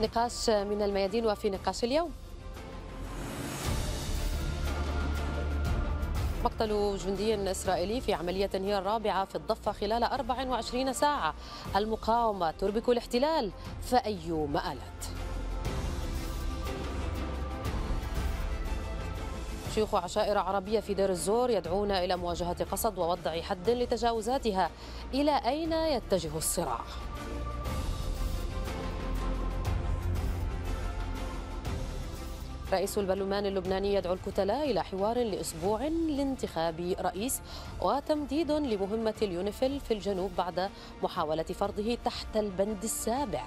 نقاش من الميادين وفي نقاش اليوم مقتل جندي إسرائيلي في عملية هي الرابعة في الضفة خلال 24 ساعة المقاومة تربك الاحتلال فأي مآلات شيوخ عشائر عربية في دير الزور يدعون إلى مواجهة قصد ووضع حد لتجاوزاتها إلى أين يتجه الصراع؟ رئيس البرلمان اللبناني يدعو الكتلاء إلى حوار لأسبوع لانتخاب رئيس وتمديد لمهمة اليونيفيل في الجنوب بعد محاولة فرضه تحت البند السابع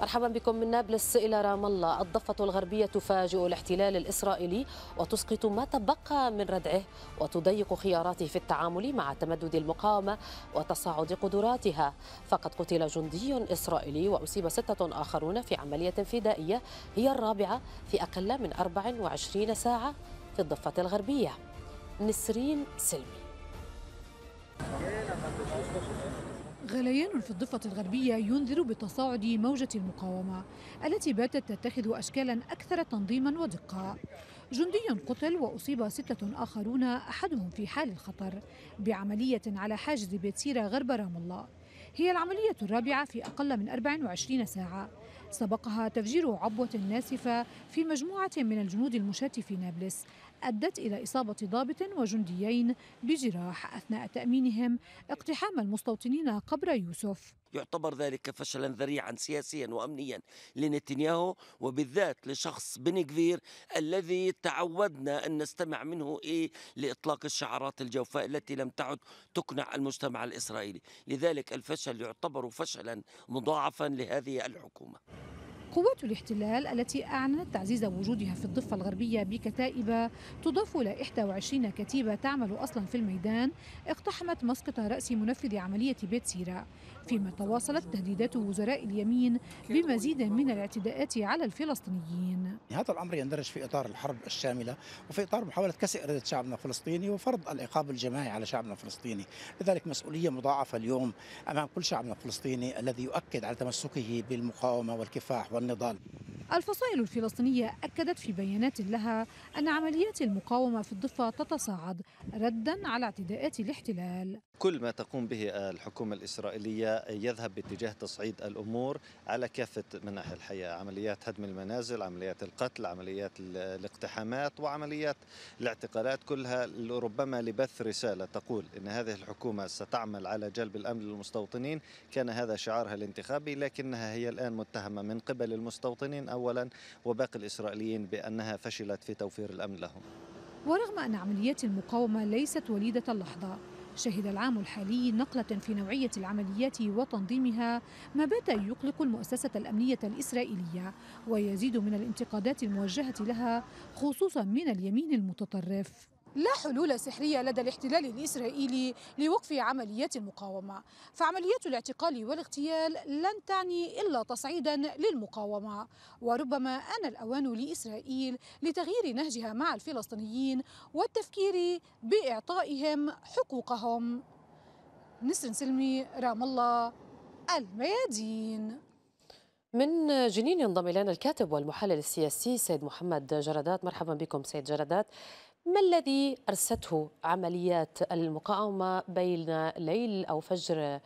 مرحبا بكم من نابلس إلى رام الله الضفة الغربية تفاجئ الاحتلال الإسرائيلي وتسقط ما تبقى من ردعه وتضيق خياراته في التعامل مع تمدد المقاومة وتصاعد قدراتها فقد قتل جندي إسرائيلي وأصيب ستة آخرون في عملية فدائية هي الرابعة في أقل من 24 ساعة في الضفة الغربية نسرين سلمي غليان في الضفة الغربية ينذر بتصاعد موجة المقاومة التي باتت تتخذ أشكالا أكثر تنظيما ودقة جندي قتل وأصيب ستة آخرون أحدهم في حال الخطر بعملية على حاجز بيتسيرا غرب رام الله هي العملية الرابعة في أقل من 24 ساعة سبقها تفجير عبوة ناسفة في مجموعة من الجنود المشاة في نابلس أدت إلى إصابة ضابط وجنديين بجراح أثناء تأمينهم اقتحام المستوطنين قبر يوسف يعتبر ذلك فشلا ذريعا سياسيا وامنيا لنتنياهو وبالذات لشخص بن كفير الذي تعودنا ان نستمع منه إيه لاطلاق الشعارات الجوفاء التي لم تعد تقنع المجتمع الاسرائيلي، لذلك الفشل يعتبر فشلا مضاعفا لهذه الحكومه. قوات الاحتلال التي أعلنت تعزيز وجودها في الضفة الغربية بكتائب تضاف إلى 21 كتيبة تعمل أصلا في الميدان اقتحمت مسقط رأس منفذ عملية بيت سيرا فيما تواصلت تهديدات وزراء اليمين بمزيد من الاعتداءات على الفلسطينيين هذا الأمر يندرج في إطار الحرب الشاملة وفي إطار محاولة كسر إرادة شعبنا الفلسطيني وفرض العقاب الجماعي على شعبنا الفلسطيني لذلك مسؤولية مضاعفة اليوم أمام كل شعبنا الفلسطيني الذي يؤكد على تمسكه بالمقاومة والكفاح والنضال الفصائل الفلسطينية أكدت في بيانات لها أن عمليات المقاومة في الضفة تتصاعد ردا على اعتداءات الاحتلال كل ما تقوم به الحكومة الإسرائيلية يذهب باتجاه تصعيد الأمور على كافة مناحي الحياة عمليات هدم المنازل عمليات القتل عمليات الاقتحامات وعمليات الاعتقالات كلها ربما لبث رسالة تقول أن هذه الحكومة ستعمل على جلب الأمن للمستوطنين كان هذا شعارها الانتخابي لكنها هي الآن متهمة من قبل المستوطنين أولا وباقي الإسرائيليين بأنها فشلت في توفير الأمن لهم ورغم أن عمليات المقاومة ليست وليدة اللحظة شهد العام الحالي نقلة في نوعية العمليات وتنظيمها ما بات يقلق المؤسسة الأمنية الإسرائيلية ويزيد من الانتقادات الموجهة لها خصوصا من اليمين المتطرف لا حلول سحرية لدى الاحتلال الإسرائيلي لوقف عمليات المقاومة فعمليات الاعتقال والاغتيال لن تعني إلا تصعيدا للمقاومة وربما آن الأوان لإسرائيل لتغيير نهجها مع الفلسطينيين والتفكير بإعطائهم حقوقهم نسر سلمي رام الله الميادين من جنين ينضم إلينا الكاتب والمحلل السياسي سيد محمد جردات مرحبا بكم سيد جردات ما الذي أرسته عمليات المقاومة بين ليل أو فجر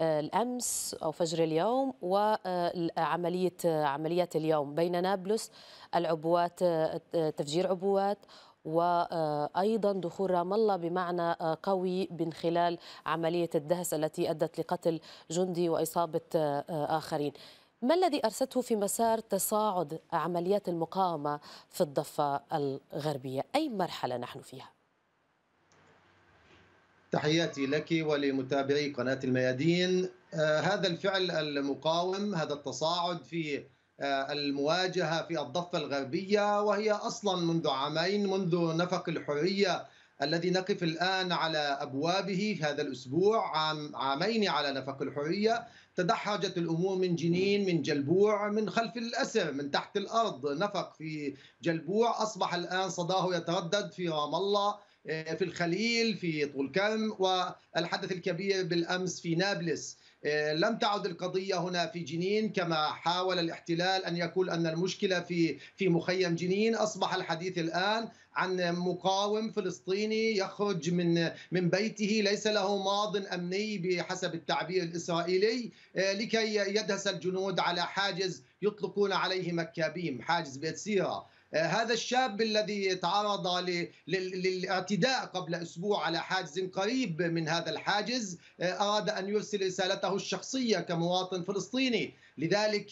آه، الأمس أو فجر اليوم وعملية آه، عمليات اليوم بين نابلس العبوات آه، تفجير عبوات وأيضا دخول رام الله بمعنى قوي من خلال عملية الدهس التي أدت لقتل جندي وإصابة آخرين ما الذي أرسته في مسار تصاعد عمليات المقاومة في الضفة الغربية أي مرحلة نحن فيها؟ تحياتي لك ولمتابعي قناة الميادين آه، هذا الفعل المقاوم هذا التصاعد في آه، المواجهة في الضفة الغربية وهي أصلا منذ عامين منذ نفق الحرية الذي نقف الآن على أبوابه هذا الأسبوع عام عامين على نفق الحرية تدحرجت الأمور من جنين من جلبوع من خلف الأسر من تحت الأرض نفق في جلبوع أصبح الآن صداه يتردد في رام الله آه، في الخليل في طول كرم والحدث الكبير بالأمس في نابلس آه، لم تعد القضية هنا في جنين كما حاول الاحتلال أن يقول أن المشكلة في في مخيم جنين أصبح الحديث الآن عن مقاوم فلسطيني يخرج من من بيته ليس له ماض أمني بحسب التعبير الإسرائيلي آه، لكي يدهس الجنود على حاجز يطلقون عليه مكابيم حاجز بيت سيرة هذا الشاب الذي تعرض للاعتداء قبل أسبوع على حاجز قريب من هذا الحاجز آه، أراد أن يرسل رسالته الشخصية كمواطن فلسطيني لذلك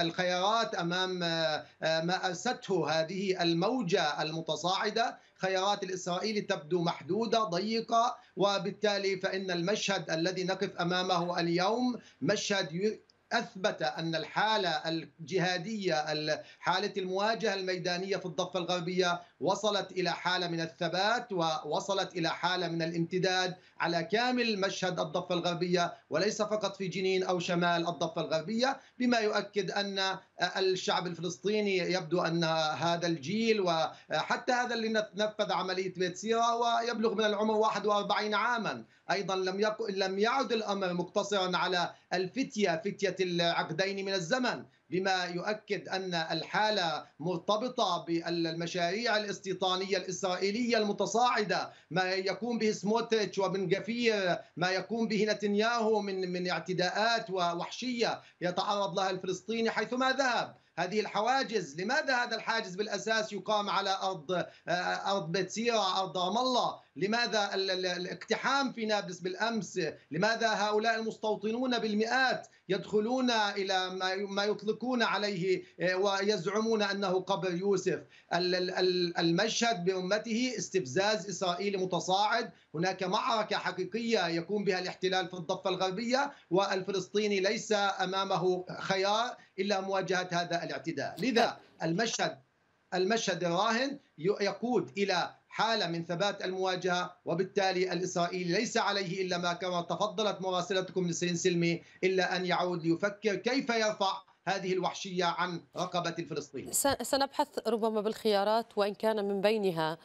الخيارات أمام آه، آه، ما أرسته هذه الموجة المتصاعدة خيارات الإسرائيلي تبدو محدودة ضيقة وبالتالي فإن المشهد الذي نقف أمامه اليوم مشهد اثبت ان الحاله الجهاديه حاله المواجهه الميدانيه في الضفه الغربيه وصلت إلى حالة من الثبات ووصلت إلى حالة من الامتداد على كامل مشهد الضفة الغربية وليس فقط في جنين أو شمال الضفة الغربية بما يؤكد أن الشعب الفلسطيني يبدو أن هذا الجيل وحتى هذا اللي نفذ عملية بيت سيرة ويبلغ من العمر 41 عاما أيضا لم, لم يعد الأمر مقتصرا على الفتية فتية العقدين من الزمن بما يؤكد أن الحالة مرتبطة بالمشاريع الاستيطانية الإسرائيلية المتصاعدة ما يقوم به سموتريتش وبن جفير ما يقوم به نتنياهو من من اعتداءات ووحشية يتعرض لها الفلسطيني حيثما ذهب هذه الحواجز لماذا هذا الحاجز بالأساس يقام على أرض آه، أرض بتسيرة أرض رام الله لماذا الاقتحام في نابلس بالأمس لماذا هؤلاء المستوطنون بالمئات يدخلون إلى ما يطلقون عليه آه، ويزعمون أنه قبر يوسف المشهد بأمته استفزاز إسرائيلي متصاعد هناك معركة حقيقية يقوم بها الاحتلال في الضفة الغربية والفلسطيني ليس أمامه خيار إلا مواجهة هذا الاعتداء لذا المشهد المشهد الراهن يقود إلى حالة من ثبات المواجهة وبالتالي الإسرائيلي ليس عليه إلا ما كما تفضلت مراسلتكم نسرين سلمي إلا أن يعود ليفكر كيف يرفع هذه الوحشية عن رقبة الفلسطيني سنبحث ربما بالخيارات وإن كان من بينها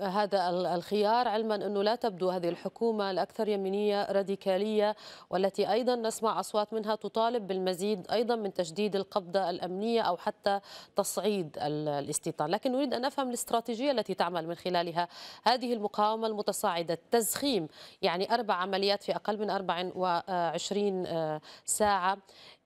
هذا الخيار علما أنه لا تبدو هذه الحكومة الأكثر يمينية راديكالية والتي أيضا نسمع أصوات منها تطالب بالمزيد أيضا من تجديد القبضة الأمنية أو حتى تصعيد الاستيطان لكن نريد أن نفهم الاستراتيجية التي تعمل من خلالها هذه المقاومة المتصاعدة التزخيم يعني أربع عمليات في أقل من 24 آه، ساعة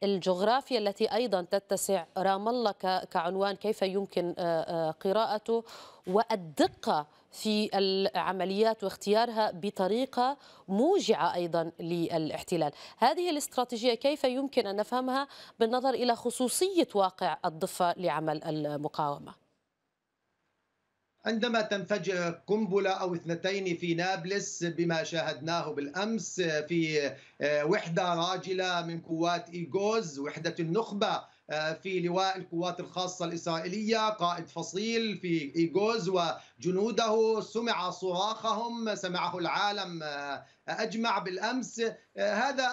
الجغرافيا التي أيضا تتسع رام الله كعنوان كيف يمكن آه، آه، قراءته والدقة في العمليات واختيارها بطريقة موجعة أيضا للاحتلال هذه الاستراتيجية كيف يمكن أن نفهمها بالنظر إلى خصوصية واقع الضفة لعمل المقاومة عندما تنفجر قنبله او اثنتين في نابلس بما شاهدناه بالامس في آه، وحده راجله من قوات ايغوز وحده النخبه آه، في لواء القوات الخاصة الإسرائيلية قائد فصيل في إيغوز وجنوده سمع صراخهم سمعه العالم آه، أجمع بالأمس هذا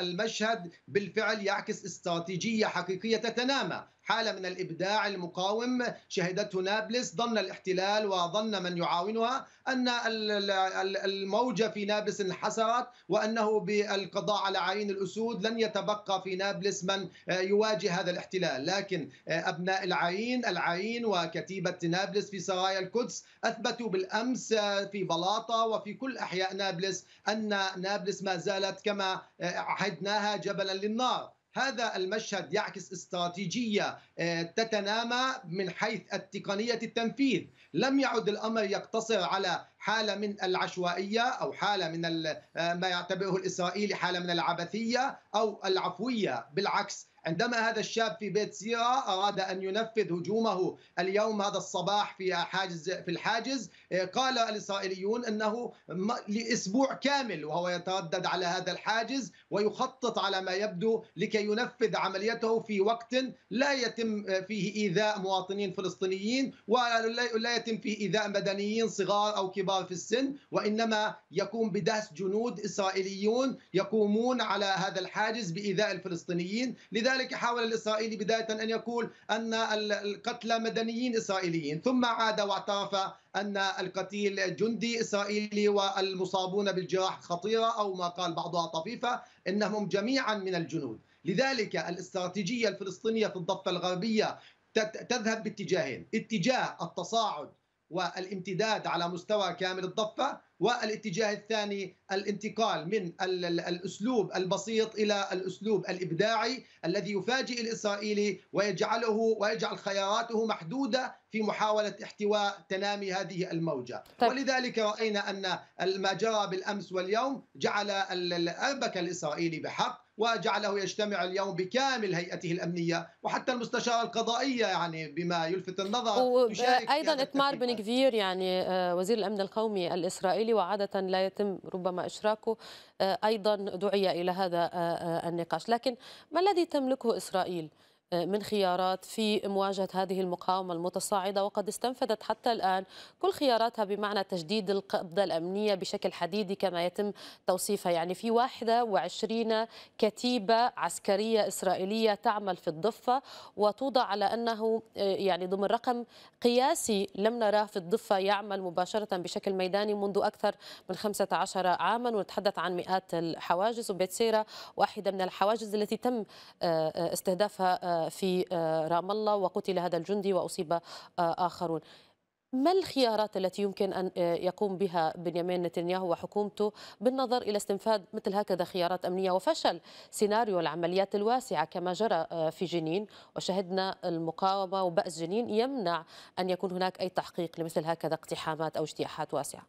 المشهد بالفعل يعكس استراتيجية حقيقية تتنامى حالة من الإبداع المقاوم شهدته نابلس ظن الاحتلال وظن من يعاونها أن الموجة في نابلس انحسرت وأنه بالقضاء على عين الأسود لن يتبقى في نابلس من يواجه هذا الاحتلال لكن أبناء العين العين وكتيبة نابلس في سرايا القدس أثبتوا بالأمس في بلاطة وفي كل أحياء نابلس أن نابلس ما زالت كما عهدناها جبلا للنار هذا المشهد يعكس استراتيجية آه، تتنامى من حيث التقنية التنفيذ لم يعد الأمر يقتصر على حالة من العشوائية أو حالة من آه، ما يعتبره الإسرائيلي حالة من العبثية أو العفوية بالعكس عندما هذا الشاب في بيت سيرا أراد أن ينفذ هجومه اليوم هذا الصباح في حاجز في الحاجز إيه، قال الإسرائيليون أنه لأسبوع كامل وهو يتردد على هذا الحاجز ويخطط على ما يبدو لكي ينفذ عمليته في وقت لا يتم إيه، فيه إيذاء مواطنين فلسطينيين ولا يتم فيه إيذاء مدنيين صغار أو كبار في السن وإنما يقوم بدهس جنود إسرائيليون يقومون على هذا الحاجز بإيذاء الفلسطينيين لذا لذلك حاول الإسرائيلي بداية أن يقول أن القتلى مدنيين إسرائيليين ثم عاد واعترف أن القتيل جندي إسرائيلي والمصابون بالجراح خطيرة أو ما قال بعضها طفيفة إنهم جميعا من الجنود لذلك الاستراتيجية الفلسطينية في الضفة الغربية تذهب باتجاهين اتجاه التصاعد والامتداد على مستوى كامل الضفة والاتجاه الثاني الانتقال من الأسلوب البسيط إلى الأسلوب الإبداعي الذي يفاجئ الإسرائيلي ويجعله ويجعل خياراته محدودة في محاولة احتواء تنامي هذه الموجة طيب. ولذلك رأينا أن ما جرى بالأمس واليوم جعل أربك الإسرائيلي بحق وجعله يجتمع اليوم بكامل هيئته الامنيه وحتى المستشاره القضائيه يعني بما يلفت النظر ايضا اتمار بن كفير يعني آه، وزير الامن القومي الاسرائيلي وعاده لا يتم ربما اشراكه آه، ايضا دعي الى هذا آه، النقاش لكن ما الذي تملكه اسرائيل من خيارات في مواجهة هذه المقاومة المتصاعدة وقد استنفذت حتى الآن كل خياراتها بمعنى تجديد القبضة الأمنية بشكل حديدي كما يتم توصيفها يعني في 21 كتيبة عسكرية إسرائيلية تعمل في الضفة وتوضع على أنه آه، يعني ضمن رقم قياسي لم نراه في الضفة يعمل مباشرة بشكل ميداني منذ أكثر من 15 عاما ونتحدث عن مئات الحواجز وبيتسيرا واحدة من الحواجز التي تم آه، آه، استهدافها في آه، رام الله وقتل هذا الجندي وأصيب آه، آخرون ما الخيارات التي يمكن أن آه، يقوم بها بنيامين نتنياهو وحكومته بالنظر إلى استنفاذ مثل هكذا خيارات أمنية وفشل سيناريو العمليات الواسعة كما جرى في جنين وشهدنا المقاومة وبأس جنين يمنع أن يكون هناك أي تحقيق لمثل هكذا اقتحامات أو اجتياحات واسعة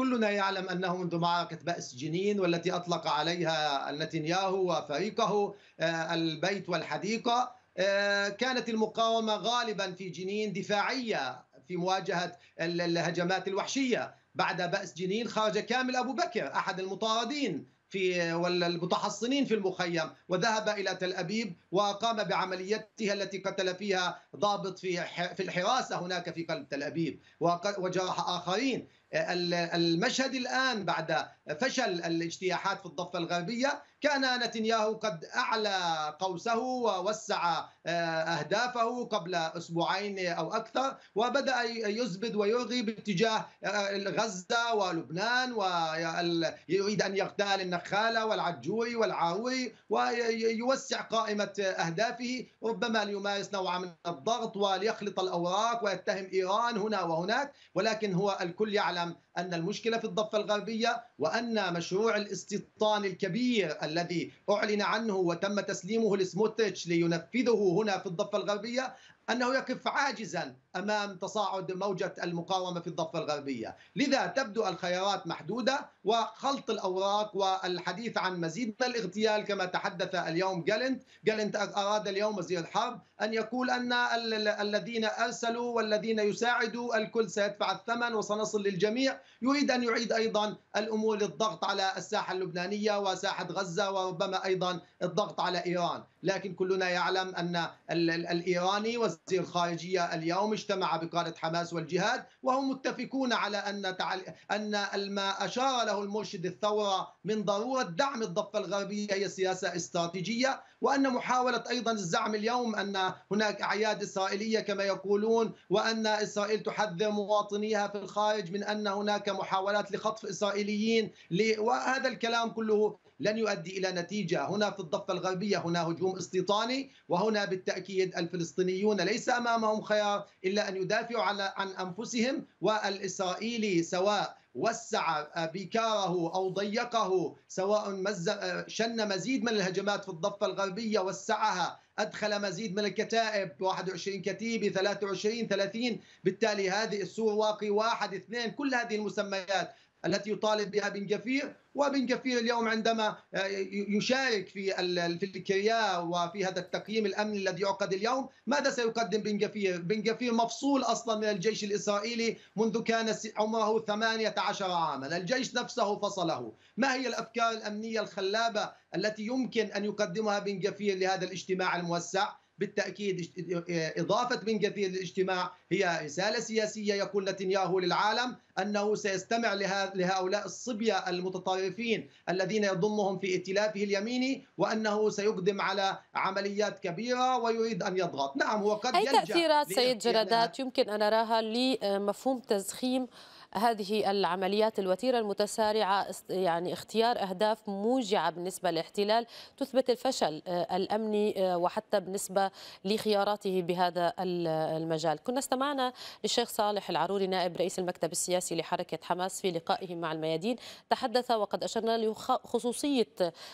كلنا يعلم أنه منذ معركة بأس جنين والتي أطلق عليها نتنياهو وفريقه آه، البيت والحديقة آه، كانت المقاومة غالبا في جنين دفاعية في مواجهة الهجمات الوحشية بعد بأس جنين خرج كامل أبو بكر أحد المطاردين في والمتحصنين في المخيم وذهب الى تل ابيب وقام بعمليتها التي قتل فيها ضابط في في الحراسه هناك في قلب تل ابيب وجرح اخرين المشهد الآن بعد فشل الاجتياحات في الضفة الغربية كان نتنياهو قد أعلى قوسه ووسع آه، أهدافه قبل أسبوعين أو أكثر وبدأ يزبد ويرغي باتجاه آه، غزة ولبنان ويريد أن يغتال النخالة والعجوي والعاوي ويوسع قائمة أهدافه ربما ليمارس نوعا من الضغط وليخلط الأوراق ويتهم إيران هنا وهناك ولكن هو الكل يعلم يعلم أن المشكلة في الضفة الغربية وأن مشروع الاستيطان الكبير الذي أعلن عنه وتم تسليمه لسموتريتش لينفذه هنا في الضفة الغربية أنه يقف عاجزا أمام تصاعد موجة المقاومة في الضفة الغربية لذا تبدو الخيارات محدودة وخلط الأوراق والحديث عن مزيد من الاغتيال كما تحدث اليوم جالنت جالنت أراد اليوم وزير الحرب أن يقول أن الذين أرسلوا والذين يساعدوا الكل سيدفع الثمن وسنصل للجميع يريد أن يعيد أيضا الأمور للضغط على الساحة اللبنانية وساحة غزة وربما أيضا الضغط على إيران لكن كلنا يعلم أن الإيراني وزير الخارجية اليوم اجتمع بقادة حماس والجهاد وهم متفقون على أن أن ما أشار له المرشد الثورة من ضرورة دعم الضفة الغربية هي سياسة استراتيجية وأن محاولة أيضا الزعم اليوم أن هناك أعياد إسرائيلية كما يقولون وأن إسرائيل تحذر مواطنيها في الخارج من أن هناك محاولات لخطف إسرائيليين وهذا الكلام كله لن يؤدي إلى نتيجة هنا في الضفة الغربية هنا هجوم استيطاني وهنا بالتأكيد الفلسطينيون ليس أمامهم خيار إلا أن يدافعوا عن أنفسهم والإسرائيلي سواء وسع بكاره او ضيقه سواء شن مزيد من الهجمات في الضفه الغربيه وسعها ادخل مزيد من الكتائب 21 كتيبه 23 30 بالتالي هذه السور واقي واحد اثنين كل هذه المسميات التي يطالب بها بن جفير وبن جفير اليوم عندما آه، يشارك في في الكرياء وفي هذا التقييم الامني الذي يعقد اليوم ماذا سيقدم بن جفير بن جفير مفصول اصلا من الجيش الاسرائيلي منذ كان عمره 18 عاما الجيش نفسه فصله ما هي الافكار الامنيه الخلابه التي يمكن ان يقدمها بن جفير لهذا الاجتماع الموسع بالتاكيد اضافه بن جفير للاجتماع هي رساله سياسيه يقول نتنياهو للعالم انه سيستمع لهؤلاء الصبيه المتطرفين الذين يضمهم في ائتلافه اليميني وانه سيقدم على عمليات كبيره ويريد ان يضغط، نعم هو قد اي تاثيرات سيد جرادات يمكن ان اراها لمفهوم تزخيم هذه العمليات الوتيرة المتسارعة يعني اختيار أهداف موجعة بالنسبة للاحتلال تثبت الفشل آه، الأمني آه، وحتى بالنسبة لخياراته بهذا المجال كنا استمعنا للشيخ صالح العروري نائب رئيس المكتب السياسي لحركة حماس في لقائه مع الميادين تحدث وقد أشرنا لخصوصية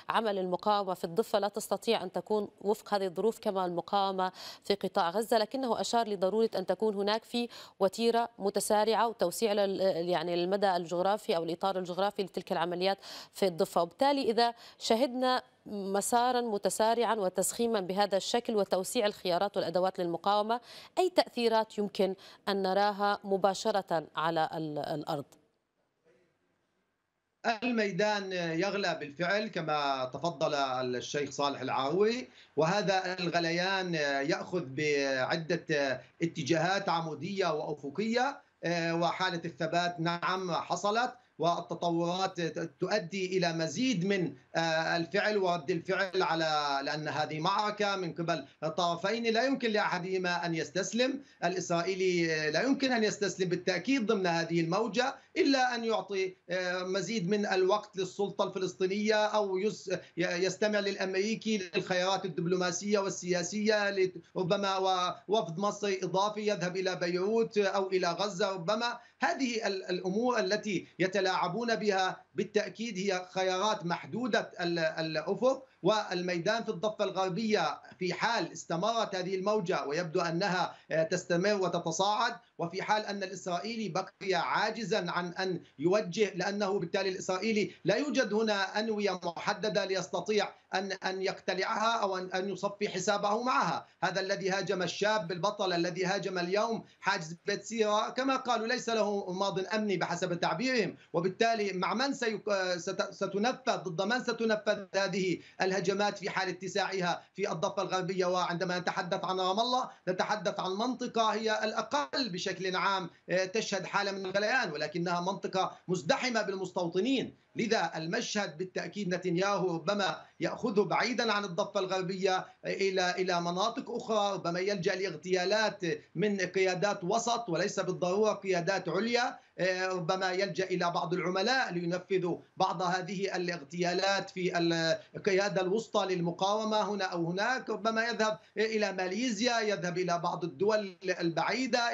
عمل المقاومة في الضفة لا تستطيع أن تكون وفق هذه الظروف كما المقاومة في قطاع غزة لكنه أشار لضرورة أن تكون هناك في وتيرة متسارعة وتوسيع يعني المدى الجغرافي او الاطار الجغرافي لتلك العمليات في الضفه وبالتالي اذا شهدنا مسارا متسارعا وتسخيما بهذا الشكل وتوسيع الخيارات والادوات للمقاومه اي تاثيرات يمكن ان نراها مباشره على الارض الميدان يغلى بالفعل كما تفضل الشيخ صالح العاوي وهذا الغليان ياخذ بعده اتجاهات عموديه وافقيه آه، وحاله الثبات نعم حصلت والتطورات تؤدي الى مزيد من آه، الفعل ورد الفعل على لأن هذه معركة من قبل الطرفين لا يمكن لأحدهما أن يستسلم الإسرائيلي آه، لا يمكن أن يستسلم بالتأكيد ضمن هذه الموجة إلا أن يعطي آه، مزيد من الوقت للسلطة الفلسطينية أو يستمع للأمريكي للخيارات الدبلوماسية والسياسية ربما وفد مصري إضافي يذهب إلى بيروت أو إلى غزة ربما هذه الأمور التي يتلاعبون بها بالتاكيد هي خيارات محدوده الافق والميدان في الضفة الغربية في حال استمرت هذه الموجة ويبدو أنها آه، تستمر وتتصاعد وفي حال أن الإسرائيلي بقي عاجزا عن أن يوجه لأنه بالتالي الإسرائيلي لا يوجد هنا أنوية محددة ليستطيع أن أن يقتلعها أو أن أن يصفي حسابه معها، هذا الذي هاجم الشاب البطل الذي هاجم اليوم حاجز بيت سيرا كما قالوا ليس له ماض أمني بحسب تعبيرهم، وبالتالي مع من آه، ستنفذ ضد من ستنفذ هذه الهجمات في حال اتساعها في الضفة الغربية وعندما نتحدث عن رام الله نتحدث عن منطقة هي الأقل بشكل عام آه، تشهد حالة من الغليان ولكنها منطقة مزدحمة بالمستوطنين لذا المشهد بالتاكيد نتنياهو ربما ياخذه بعيدا عن الضفه الغربيه الى الى مناطق اخرى، ربما يلجا لاغتيالات من قيادات وسط وليس بالضروره قيادات عليا، آه، ربما يلجا الى بعض العملاء لينفذوا بعض هذه الاغتيالات في القياده الوسطى للمقاومه هنا او هناك، ربما يذهب الى ماليزيا، يذهب الى بعض الدول البعيده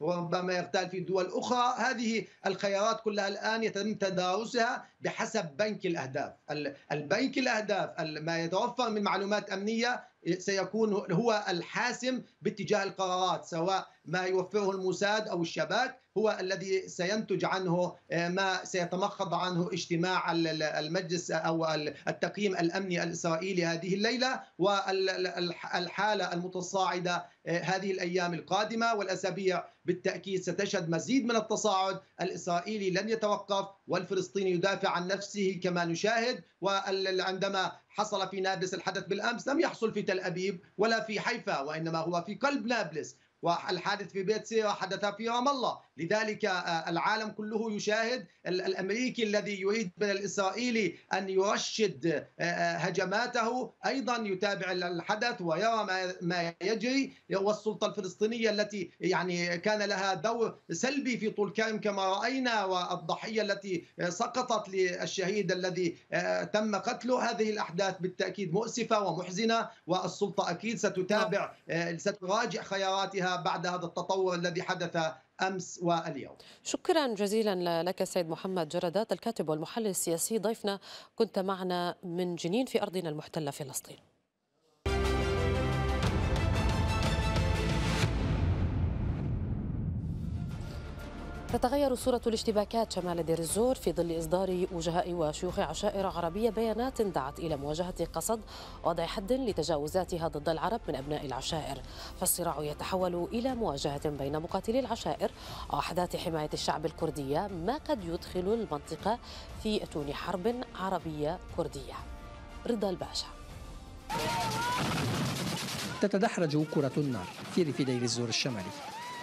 وربما يغتال في دول أخرى هذه الخيارات كلها الآن يتم تدارسها بحسب بنك الأهداف البنك الأهداف ما يتوفر من معلومات أمنية سيكون هو الحاسم باتجاه القرارات سواء ما يوفره الموساد او الشباك هو الذي سينتج عنه آه، ما سيتمخض عنه اجتماع المجلس او التقييم الامني الاسرائيلي هذه الليله والحاله المتصاعده آه، هذه الايام القادمه والاسابيع بالتاكيد ستشهد مزيد من التصاعد الاسرائيلي لن يتوقف والفلسطيني يدافع عن نفسه كما نشاهد وعندما حصل في نابلس الحدث بالامس لم يحصل في تل ابيب ولا في حيفا وانما هو في قلب نابلس والحادث في بيت سيرا حدث في رام الله لذلك آه، آه، العالم كله يشاهد الامريكي الذي يريد من الاسرائيلي ان يرشد آه، هجماته ايضا يتابع الحدث ويرى ما يجري والسلطه الفلسطينيه التي يعني كان لها دور سلبي في طول كرم كما راينا والضحيه التي سقطت للشهيد الذي تم قتله هذه الاحداث بالتاكيد مؤسفه ومحزنه والسلطه اكيد ستتابع ستراجع خياراتها بعد هذا التطور الذي حدث امس واليوم. شكرا جزيلا لك سيد محمد جردات الكاتب والمحلل السياسي ضيفنا كنت معنا من جنين في ارضنا المحتله فلسطين. تتغير صورة الاشتباكات شمال دير الزور في ظل إصدار وجهاء وشيوخ عشائر عربية بيانات دعت إلى مواجهة قصد وضع حد لتجاوزاتها ضد العرب من أبناء العشائر فالصراع يتحول إلى مواجهة بين مقاتلي العشائر وحدات حماية الشعب الكردية ما قد يدخل المنطقة في أتون حرب عربية كردية رضا الباشا تتدحرج كرة النار في ريف دير الزور الشمالي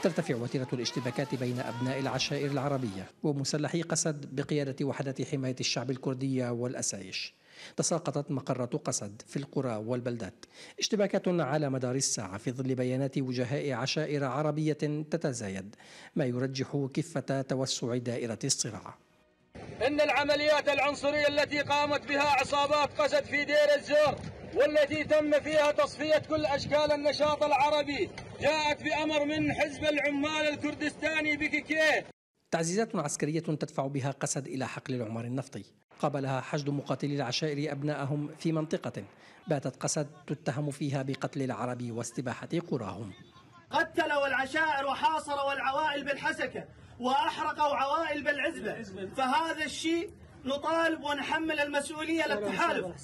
ترتفع وتيرة الاشتباكات بين أبناء العشائر العربية ومسلحي قسد بقيادة وحدة حماية الشعب الكردية والأسايش تساقطت مقرات قسد في القرى والبلدات اشتباكات على مدار الساعة في ظل بيانات وجهاء عشائر عربية تتزايد ما يرجح كفة توسع دائرة الصراع إن العمليات العنصرية التي قامت بها عصابات قسد في دير الزور والتي تم فيها تصفية كل أشكال النشاط العربي جاءت بأمر من حزب العمال الكردستاني بككيه تعزيزات عسكرية تدفع بها قسد إلى حقل العمار النفطي قابلها حشد مقاتلي العشائر أبنائهم في منطقة باتت قسد تتهم فيها بقتل العرب واستباحة قراهم قتلوا العشائر وحاصروا العوائل بالحسكة وأحرقوا عوائل بالعزبة فهذا الشيء نطالب ونحمل المسؤولية للتحالف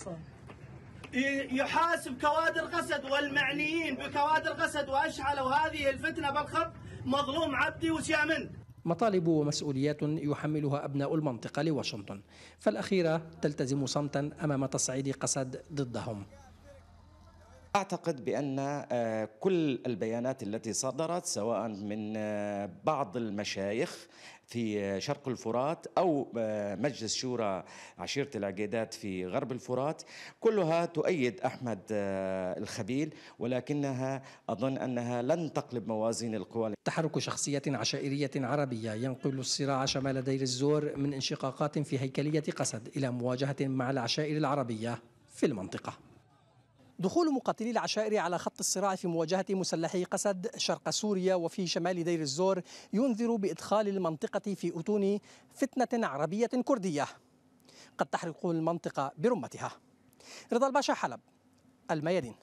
يحاسب كوادر قسد والمعنيين بكوادر قسد واشعلوا هذه الفتنة بالخط مظلوم عبدي وسيامن مطالب ومسؤوليات يحملها أبناء المنطقة لواشنطن فالأخيرة تلتزم صمتا أمام تصعيد قسد ضدهم اعتقد بان آه، كل البيانات التي صدرت سواء من آه، بعض المشايخ في آه، شرق الفرات او مجلس شورى عشيره العقيدات في غرب الفرات كلها تؤيد احمد الخبيل ولكنها اظن انها لن تقلب موازين القوى تحرك شخصيه عشائريه عربيه ينقل الصراع شمال دير الزور من انشقاقات في هيكليه قسد الى مواجهه مع العشائر العربيه في المنطقه دخول مقاتلي العشائر على خط الصراع في مواجهة مسلحي قسد شرق سوريا وفي شمال دير الزور ينذر بإدخال المنطقة في أتون فتنة عربية كردية قد تحرق المنطقة برمتها رضا الباشا حلب الميادين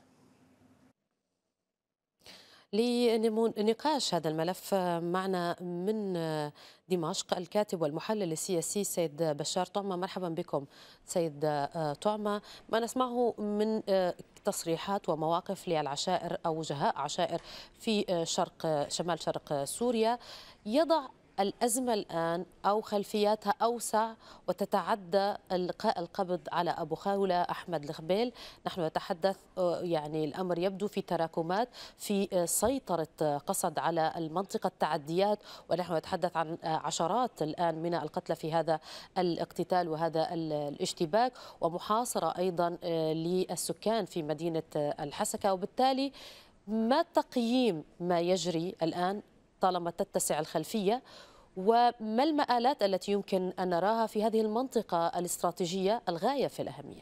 لنقاش هذا الملف معنا من دمشق الكاتب والمحلل السياسي سيد بشار طعمة مرحبا بكم سيد طعمة ما نسمعه من تصريحات ومواقف للعشائر أو وجهاء عشائر في آه، شرق شمال شرق سوريا يضع الأزمة الآن أو خلفياتها أوسع وتتعدى إلقاء القبض على أبو خاولة أحمد الخبيل نحن نتحدث آه، يعني الأمر يبدو في تراكمات في آه، سيطرة آه، قصد على المنطقة التعديات ونحن نتحدث عن عشرات الآن من القتلى في هذا الاقتتال وهذا الاشتباك ومحاصرة أيضا للسكان في مدينة الحسكة وبالتالي ما تقييم ما يجري الآن طالما تتسع الخلفية وما المآلات التي يمكن أن نراها في هذه المنطقة الاستراتيجية الغاية في الأهمية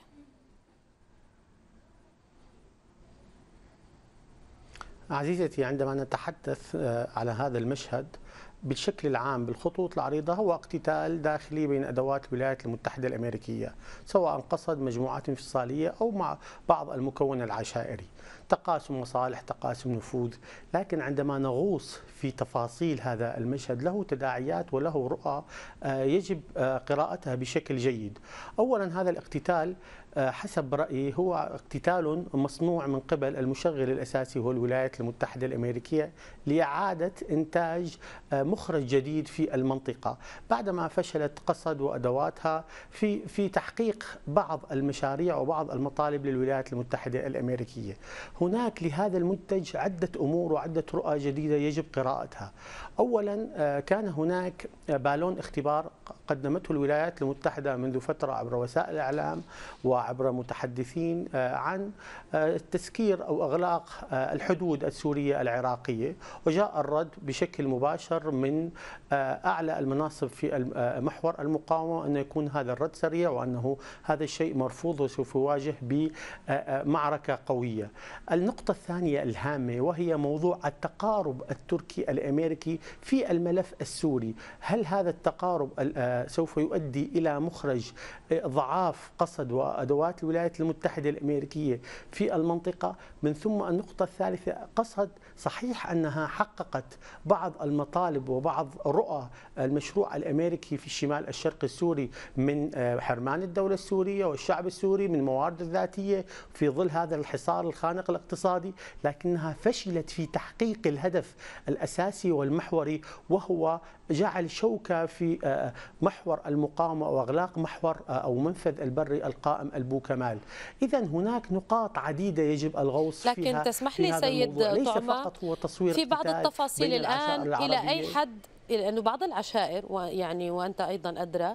عزيزتي عندما نتحدث آه، على هذا المشهد بالشكل العام بالخطوط العريضة هو اقتتال داخلي بين أدوات الولايات المتحدة الأمريكية سواء قصد مجموعات انفصالية أو مع بعض المكون العشائري تقاسم مصالح تقاسم نفوذ لكن عندما نغوص في تفاصيل هذا المشهد له تداعيات وله رؤى آه، يجب آه، قراءتها بشكل جيد أولا هذا الاقتتال آه، حسب رأيي هو اقتتال مصنوع من قبل المشغل الأساسي هو الولايات المتحدة الأمريكية لإعادة إنتاج آه، مخرج جديد في المنطقة بعدما فشلت قصد وأدواتها في في تحقيق بعض المشاريع وبعض المطالب للولايات المتحدة الأمريكية هناك لهذا المنتج عدة أمور وعدة رؤى جديدة يجب قراءتها أولا آه، كان هناك بالون اختبار قدمته الولايات المتحدة منذ فترة عبر وسائل الإعلام وعبر متحدثين آه، عن آه، تسكير أو إغلاق آه، الحدود السورية العراقية وجاء الرد بشكل مباشر من أعلى المناصب في محور المقاومة أن يكون هذا الرد سريع وأنه هذا الشيء مرفوض وسوف يواجه بمعركة قوية النقطة الثانية الهامة وهي موضوع التقارب التركي الأمريكي في الملف السوري هل هذا التقارب آه، سوف يؤدي إلى مخرج آه، ضعاف قصد وأدوات الولايات المتحدة الأمريكية في المنطقة من ثم النقطة الثالثة قصد صحيح أنها حققت بعض المطالب وبعض رؤى المشروع الأمريكي في الشمال الشرقي السوري من آه، حرمان الدولة السورية والشعب السوري من موارد الذاتية في ظل هذا الحصار الخانق الاقتصادي لكنها فشلت في تحقيق الهدف الأساسي والمحوري وهو جعل شوكة في آه، آه، محور المقاومة وأغلاق محور آه، أو منفذ البري القائم البوكمال إذا هناك نقاط عديدة يجب الغوص لكن فيها لكن تسمح لي سيد ليس فقط هو تصوير في بعض التفاصيل الآن إلى أي حد لأنه بعض العشائر يعني وأنت أيضا أدرى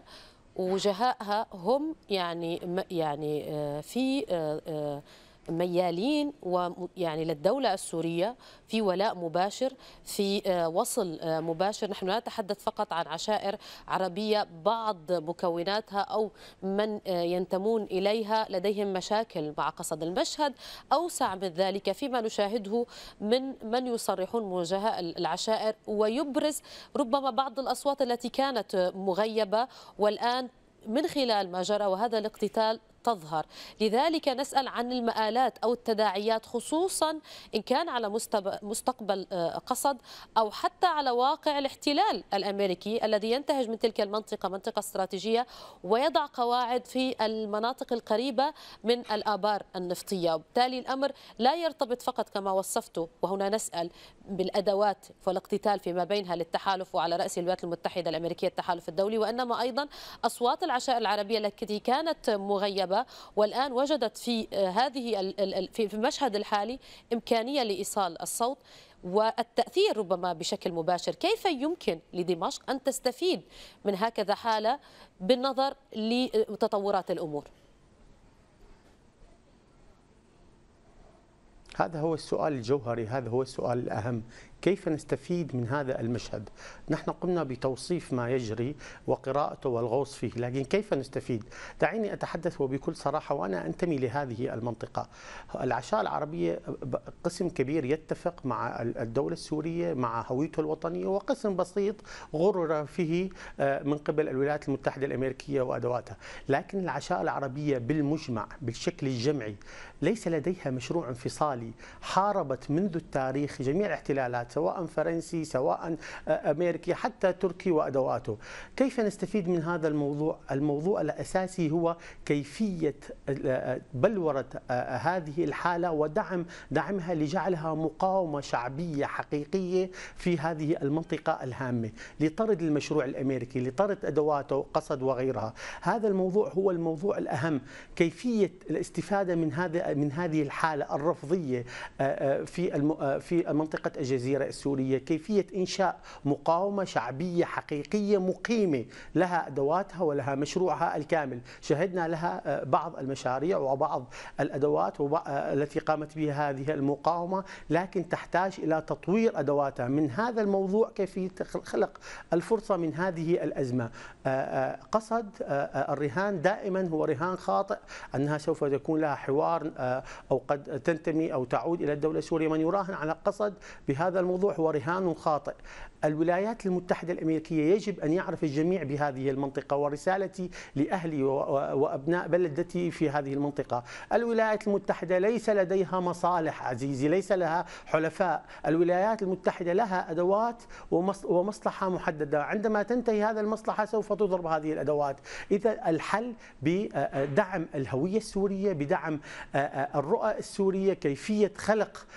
وجهائها هم يعني يعني في ميالين ويعني للدولة السورية في ولاء مباشر في آه، وصل آه، مباشر نحن لا نتحدث فقط عن عشائر عربية بعض مكوناتها أو من آه، ينتمون إليها لديهم مشاكل مع قصد المشهد أوسع من ذلك فيما نشاهده من من يصرحون مواجهة العشائر ويبرز ربما بعض الأصوات التي كانت مغيبة والآن من خلال ما جرى وهذا الاقتتال تظهر لذلك نسأل عن المآلات أو التداعيات خصوصا إن كان على مستقبل آه، قصد أو حتى على واقع الاحتلال الأمريكي الذي ينتهج من تلك المنطقة منطقة استراتيجية ويضع قواعد في المناطق القريبة من الآبار النفطية وبالتالي الأمر لا يرتبط فقط كما وصفته وهنا نسأل بالأدوات والاقتتال فيما بينها للتحالف وعلى رأس الولايات المتحدة الأمريكية التحالف الدولي وإنما أيضا أصوات العشاء العربية التي كانت مغيبة والآن وجدت في آه، هذه في المشهد الحالي إمكانية لإيصال الصوت والتأثير ربما بشكل مباشر كيف يمكن لدمشق أن تستفيد من هكذا حالة بالنظر لتطورات الأمور هذا هو السؤال الجوهري هذا هو السؤال الأهم كيف نستفيد من هذا المشهد نحن قمنا بتوصيف ما يجري وقراءته والغوص فيه لكن كيف نستفيد دعيني أتحدث وبكل صراحة وأنا أنتمي لهذه المنطقة العشاء العربية قسم كبير يتفق مع الدولة السورية مع هويته الوطنية وقسم بسيط غرر فيه آه، من قبل الولايات المتحدة الأمريكية وأدواتها لكن العشاء العربية بالمجمع بالشكل الجمعي ليس لديها مشروع انفصالي حاربت منذ التاريخ جميع الاحتلالات سواء فرنسي سواء آه، أمريكي حتى تركي وأدواته كيف نستفيد من هذا الموضوع الموضوع الأساسي هو كيفية آه، آه، بلورة هذه الحالة ودعم دعمها لجعلها مقاومة شعبية حقيقية في هذه المنطقة الهامة لطرد المشروع الأمريكي لطرد أدواته قصد وغيرها هذا الموضوع هو الموضوع الأهم كيفية الاستفادة من هذا من هذه الحالة الرفضية في في منطقة الجزيرة الجزيرة السورية كيفية إنشاء مقاومة شعبية حقيقية مقيمة لها أدواتها ولها مشروعها الكامل شهدنا لها آه، بعض المشاريع وبعض الأدوات آه، التي قامت بها هذه المقاومة لكن تحتاج إلى تطوير أدواتها من هذا الموضوع كيفية خلق الفرصة من هذه الأزمة آه، قصد الرهان دائما هو رهان خاطئ أنها سوف تكون لها حوار أو قد تنتمي أو تعود إلى الدولة السورية من يراهن على قصد بهذا الموضوع هو رهان خاطئ الولايات المتحدة الأمريكية يجب أن يعرف الجميع بهذه المنطقة ورسالتي لأهلي وأبناء بلدتي في هذه المنطقة الولايات المتحدة ليس لديها مصالح عزيزي ليس لها حلفاء الولايات المتحدة لها أدوات ومصلحة محددة عندما تنتهي هذا المصلحة سوف تضرب هذه الأدوات إذا الحل بدعم الهوية السورية بدعم الرؤى السورية كيفية خلق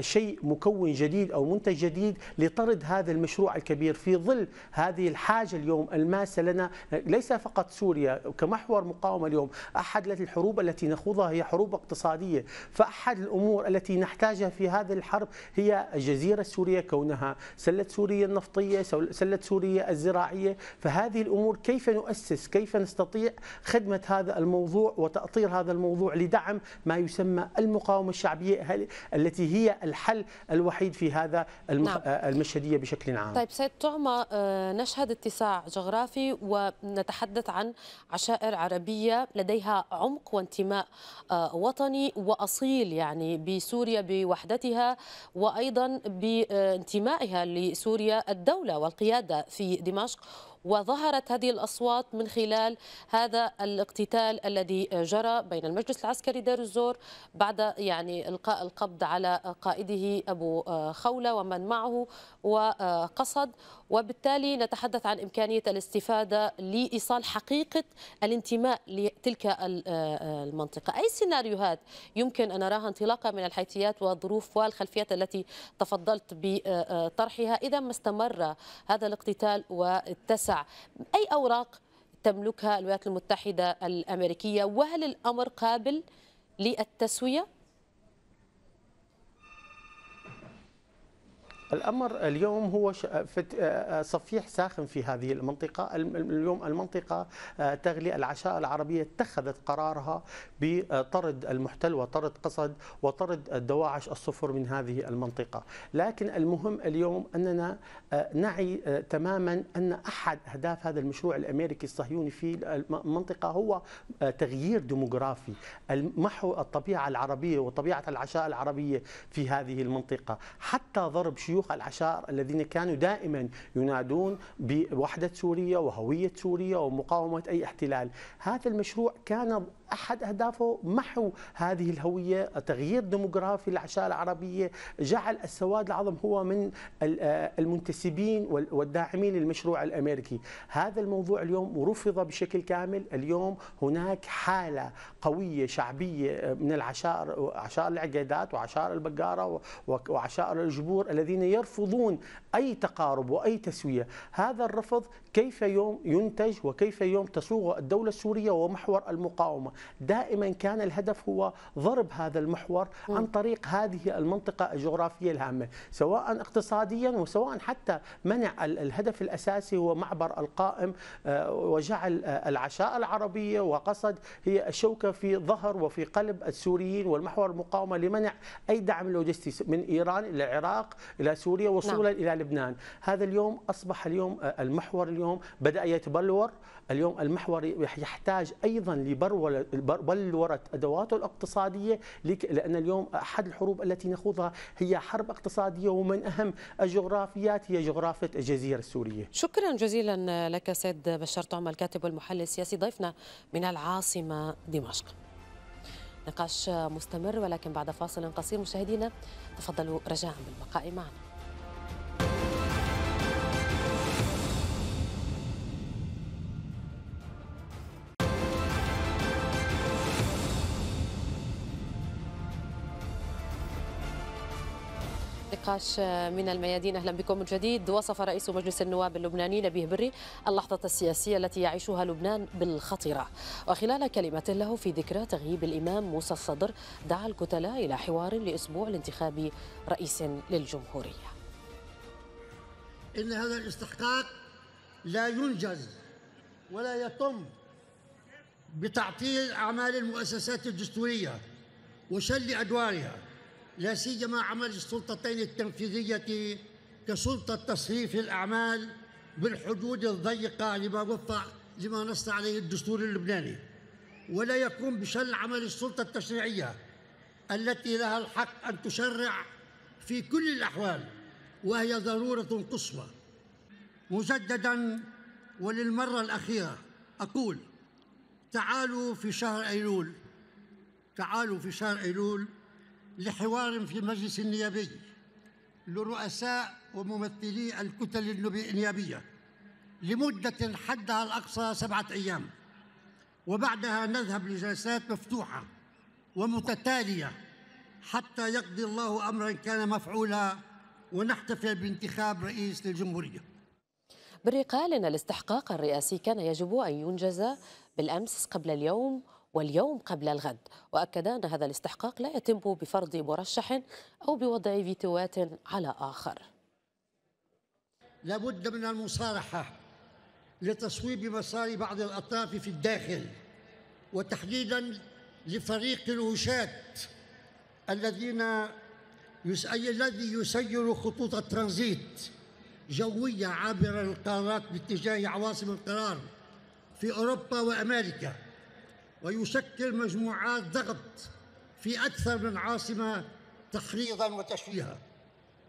شيء مكون جديد أو منتج جديد لطرد هذا المجال المشروع الكبير في ظل هذه الحاجة اليوم الماسة لنا ليس فقط سوريا كمحور مقاومة اليوم أحد الحروب التي نخوضها هي حروب اقتصادية فأحد الأمور التي نحتاجها في هذه الحرب هي الجزيرة السورية كونها سلة سوريا النفطية سلة سوريا الزراعية فهذه الأمور كيف نؤسس كيف نستطيع خدمة هذا الموضوع وتأطير هذا الموضوع لدعم ما يسمى المقاومة الشعبية التي هي الحل الوحيد في هذا نعم. المشهدية بشكل نعم طيب سيد طعمة آه، نشهد اتساع جغرافي ونتحدث عن عشائر عربية لديها عمق وانتماء آه، وطني وأصيل يعني بسوريا بوحدتها وأيضا بانتمائها لسوريا الدولة والقيادة في دمشق وظهرت هذه الأصوات من خلال هذا الاقتتال الذي جرى بين المجلس العسكري دير الزور بعد يعني إلقاء القبض على قائده أبو خولة ومن معه وقصد وبالتالي نتحدث عن إمكانية الاستفادة لإيصال حقيقة الانتماء لتلك آه، المنطقة أي سيناريوهات يمكن أن نراها انطلاقا من الحيثيات والظروف والخلفيات التي تفضلت بطرحها إذا ما استمر هذا الاقتتال واتسع أي أوراق تملكها الولايات المتحدة الأمريكية وهل الأمر قابل للتسوية الامر اليوم هو آه، آه، صفيح ساخن في هذه المنطقه، اليوم المنطقه آه، تغلي العشاء العربيه اتخذت قرارها بطرد المحتل وطرد قصد وطرد الدواعش الصفر من هذه المنطقه، لكن المهم اليوم اننا نعي تماما ان احد اهداف هذا المشروع الامريكي الصهيوني في المنطقه هو تغيير ديموغرافي، محو الطبيعه العربيه وطبيعه العشاء العربيه في هذه المنطقه، حتى ضرب شيوع الشيوخ العشائر الذين كانوا دائما ينادون بوحدة سوريا وهوية سوريا ومقاومة أي احتلال هذا المشروع كان احد اهدافه محو هذه الهويه، تغيير ديموغرافي للعشائر العربيه، جعل السواد العظم هو من آه، المنتسبين والداعمين للمشروع الامريكي، هذا الموضوع اليوم رفض بشكل كامل، اليوم هناك حاله قويه شعبيه آه، من العشائر عشائر العقيدات وعشائر البقاره وعشائر الجبور الذين يرفضون اي تقارب واي تسويه، هذا الرفض كيف يوم ينتج وكيف يوم تصوغ الدوله السوريه ومحور المقاومه، دائما كان الهدف هو ضرب هذا المحور عن طريق هذه المنطقة الجغرافية الهامة سواء اقتصاديا وسواء حتى منع الهدف الأساسي هو معبر القائم آه، وجعل آه، العشاء العربية وقصد هي الشوكة في ظهر وفي قلب السوريين والمحور المقاومة لمنع أي دعم لوجستي من إيران إلى العراق إلى سوريا وصولا نعم. إلى لبنان هذا اليوم أصبح اليوم آه، المحور اليوم بدأ يتبلور اليوم المحور يحتاج ايضا لبلوره ادواته الاقتصاديه لان اليوم احد الحروب التي نخوضها هي حرب اقتصاديه ومن اهم الجغرافيات هي جغرافيه الجزيره السوريه. شكرا جزيلا لك سيد بشار طعمه الكاتب والمحلل السياسي ضيفنا من العاصمه دمشق. نقاش مستمر ولكن بعد فاصل قصير مشاهدينا تفضلوا رجاء بالبقاء معنا. النقاش من الميادين أهلا بكم من جديد وصف رئيس مجلس النواب اللبناني نبيه بري اللحظة السياسية التي يعيشها لبنان بالخطيرة وخلال كلمة له في ذكرى تغييب الإمام موسى الصدر دعا الكتلاء إلى حوار لأسبوع لانتخاب رئيس للجمهورية إن هذا الاستحقاق لا ينجز ولا يتم بتعطيل أعمال المؤسسات الدستورية وشل أدوارها لا سيما عمل السلطتين التنفيذية كسلطة تصريف الأعمال بالحدود الضيقة لما وفى لما نص عليه الدستور اللبناني ولا يقوم بشن عمل السلطة التشريعية التي لها الحق أن تشرع في كل الأحوال وهي ضرورة قصوى مجددا وللمرة الأخيرة أقول تعالوا في شهر أيلول تعالوا في شهر أيلول لحوار في المجلس النيابي لرؤساء وممثلي الكتل النيابية لمدة حدها الأقصى سبعة أيام وبعدها نذهب لجلسات مفتوحة ومتتالية حتى يقضي الله أمرا كان مفعولا ونحتفل بانتخاب رئيس للجمهورية برقال أن الاستحقاق الرئاسي كان يجب أن ينجز بالأمس قبل اليوم واليوم قبل الغد وأكد أن هذا الاستحقاق لا يتم بفرض مرشح أو بوضع فيتوات على آخر لابد من المصارحة لتصويب مسار بعض الأطراف في الداخل وتحديدا لفريق الوشاة الذين يس... الذي يسير خطوط الترانزيت جوية عبر القارات باتجاه عواصم القرار في أوروبا وأمريكا ويشكل مجموعات ضغط في أكثر من عاصمة تحريضا وتشويها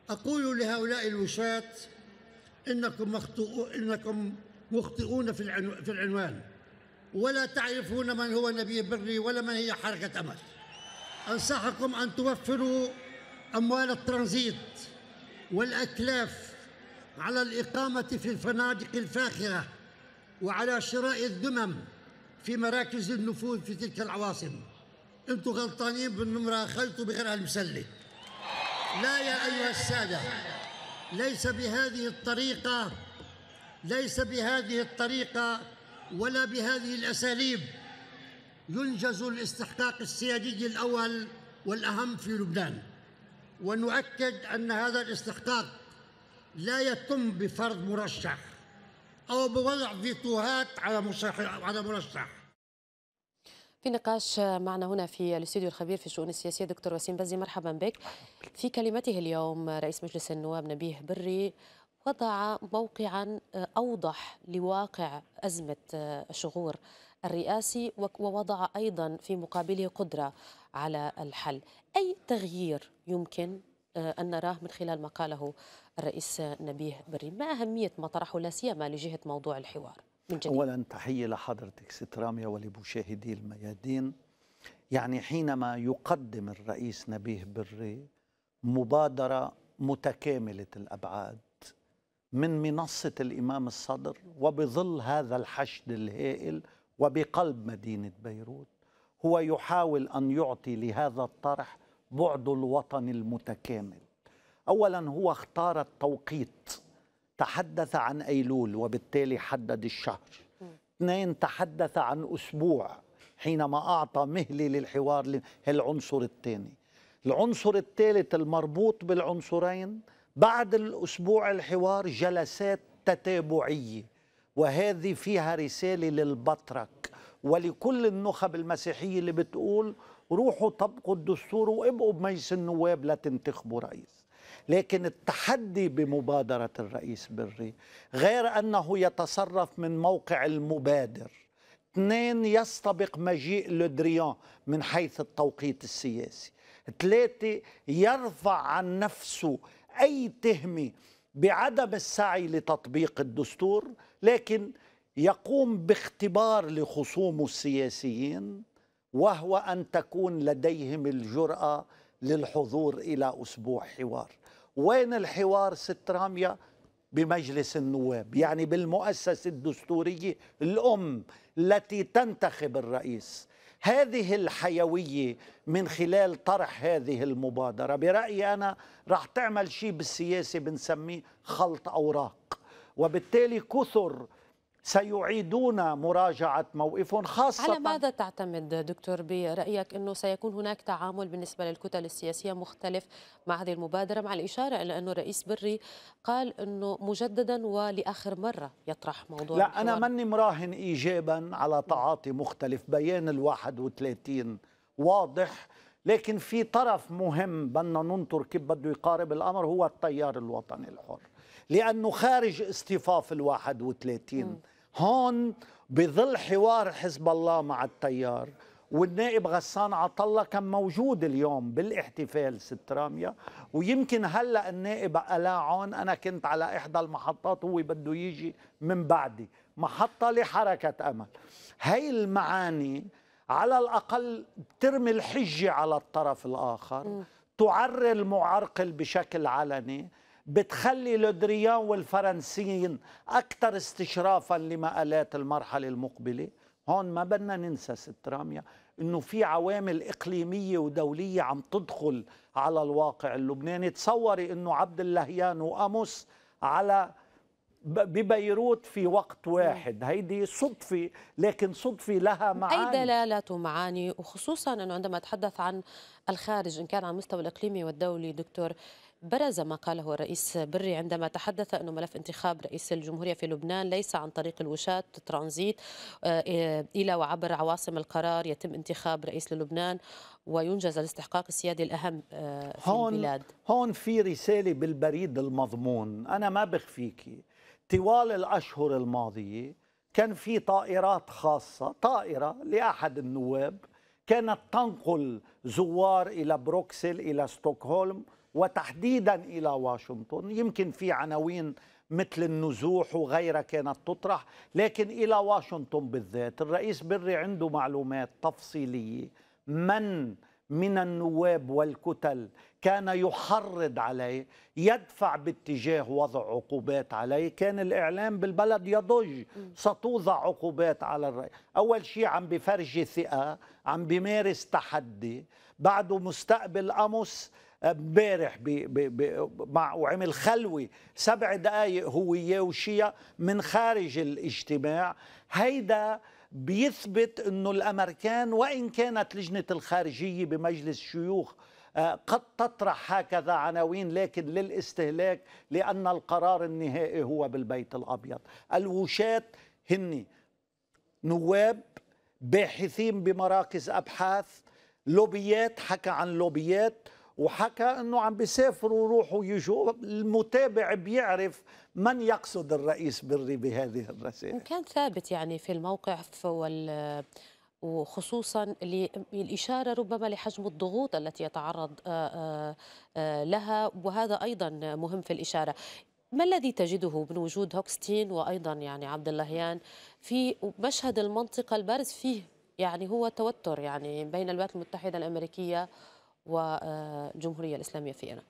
أقول لهؤلاء الوشاة إنكم, مخطئو إنكم مخطئون في, في العنوان ولا تعرفون من هو نبي بري ولا من هي حركة أمل أنصحكم أن توفروا أموال الترانزيت والأكلاف على الإقامة في الفنادق الفاخرة وعلى شراء الذمم في مراكز النفوذ في تلك العواصم انتم غلطانين بالنمرة خلطوا بغير المسلة لا يا أيها السادة ليس بهذه الطريقة ليس بهذه الطريقة ولا بهذه الأساليب ينجز الاستحقاق السيادي الأول والأهم في لبنان ونؤكد أن هذا الاستحقاق لا يتم بفرض مرشح أو بوضع فيتوهات على مرشح في نقاش معنا هنا في الاستوديو الخبير في الشؤون السياسية دكتور وسيم بزي مرحبا بك في كلمته اليوم رئيس مجلس النواب نبيه بري وضع موقعا أوضح لواقع أزمة الشغور الرئاسي ووضع أيضا في مقابله قدرة على الحل أي تغيير يمكن آه، أن نراه من خلال ما قاله الرئيس نبيه بري ما أهمية ما طرحه لا سيما لجهة موضوع الحوار من جديد. أولا تحية لحضرتك ست رامية ولمشاهدي الميادين يعني حينما يقدم الرئيس نبيه بري مبادرة متكاملة الأبعاد من منصة الإمام الصدر وبظل هذا الحشد الهائل وبقلب مدينة بيروت هو يحاول أن يعطي لهذا الطرح بعد الوطن المتكامل أولا هو اختار التوقيت تحدث عن أيلول وبالتالي حدد الشهر اثنين تحدث عن أسبوع حينما أعطى مهلة للحوار العنصر الثاني العنصر الثالث المربوط بالعنصرين بعد الأسبوع الحوار جلسات تتابعية وهذه فيها رسالة للبطرك ولكل النخب المسيحية اللي بتقول روحوا طبقوا الدستور وابقوا بمجلس النواب لتنتخبوا رئيس لكن التحدي بمبادرة الرئيس بري غير أنه يتصرف من موقع المبادر اثنين يستبق مجيء لودريان من حيث التوقيت السياسي ثلاثة يرفع عن نفسه أي تهمة بعدم السعي لتطبيق الدستور لكن يقوم باختبار لخصومه السياسيين وهو أن تكون لديهم الجرأة للحضور إلى أسبوع حوار وين الحوار ست رامية بمجلس النواب يعني بالمؤسسة الدستورية الأم التي تنتخب الرئيس هذه الحيوية من خلال طرح هذه المبادرة برأيي أنا راح تعمل شيء بالسياسة بنسميه خلط أوراق وبالتالي كثر سيعيدون مراجعة موقفهم خاصة على ماذا تعتمد دكتور برأيك أنه سيكون هناك تعامل بالنسبة للكتل السياسية مختلف مع هذه المبادرة مع الإشارة إلى أنه الرئيس بري قال أنه مجددا ولآخر مرة يطرح موضوع لا أنا مني مراهن إيجابا على تعاطي مختلف بيان الواحد وثلاثين واضح لكن في طرف مهم بدنا ننطر كيف بده يقارب الأمر هو التيار الوطني الحر لأنه خارج اصطفاف الواحد وثلاثين هون بظل حوار حزب الله مع التيار والنائب غسان عطلة كان موجود اليوم بالاحتفال ست رامية ويمكن هلأ النائب قلاعون أنا كنت على إحدى المحطات هو بده يجي من بعدي محطة لحركة أمل هي المعاني على الأقل بترمي الحجة على الطرف الآخر م. المعرقل بشكل علني بتخلي لودريان والفرنسيين أكثر استشرافا لمآلات المرحلة المقبلة هون ما بدنا ننسى ست راميا انه في عوامل اقليميه ودوليه عم تدخل على الواقع اللبناني تصوري انه عبد اللهيان واموس على ببيروت في وقت واحد هيدي صدفة لكن صدفة لها معاني أي دلالة ومعاني وخصوصا أنه عندما أتحدث عن الخارج إن كان على المستوى الإقليمي والدولي دكتور برز ما قاله الرئيس بري عندما تحدث أن ملف انتخاب رئيس الجمهورية في لبنان ليس عن طريق الوشاة ترانزيت آه، إلى وعبر عواصم القرار يتم انتخاب رئيس للبنان وينجز الاستحقاق السيادي الأهم آه، في هون البلاد هون في رسالة بالبريد المضمون أنا ما بخفيكي طوال الأشهر الماضية كان في طائرات خاصة طائرة لأحد النواب كانت تنقل زوار إلى بروكسل إلى ستوكهولم وتحديدا الى واشنطن يمكن في عناوين مثل النزوح وغيرها كانت تطرح لكن الى واشنطن بالذات الرئيس بري عنده معلومات تفصيليه من من النواب والكتل كان يحرض عليه يدفع باتجاه وضع عقوبات عليه كان الإعلام بالبلد يضج ستوضع عقوبات على الرئيس أول شيء عم بفرجي ثقة عم بمارس تحدي بعده مستقبل أمس امبارح مع وعمل خلوي سبع دقائق هو وياه وشيا من خارج الاجتماع هيدا بيثبت انه الامريكان وان كانت لجنه الخارجيه بمجلس الشيوخ آه، قد تطرح هكذا عناوين لكن للاستهلاك لان القرار النهائي هو بالبيت الابيض الوشاة هن نواب باحثين بمراكز ابحاث لوبيات حكى عن لوبيات وحكى انه عم بيسافروا ويروحوا ويجوا المتابع بيعرف من يقصد الرئيس بري بهذه الرسائل وكان ثابت يعني في الموقف وال وخصوصا للإشارة ربما لحجم الضغوط التي يتعرض آه، آه، آه، لها وهذا أيضا مهم في الإشارة ما الذي تجده من وجود هوكستين وأيضا يعني عبد اللهيان في مشهد المنطقة البارز فيه يعني هو توتر يعني بين الولايات المتحدة الأمريكية والجمهورية الإسلامية في إيران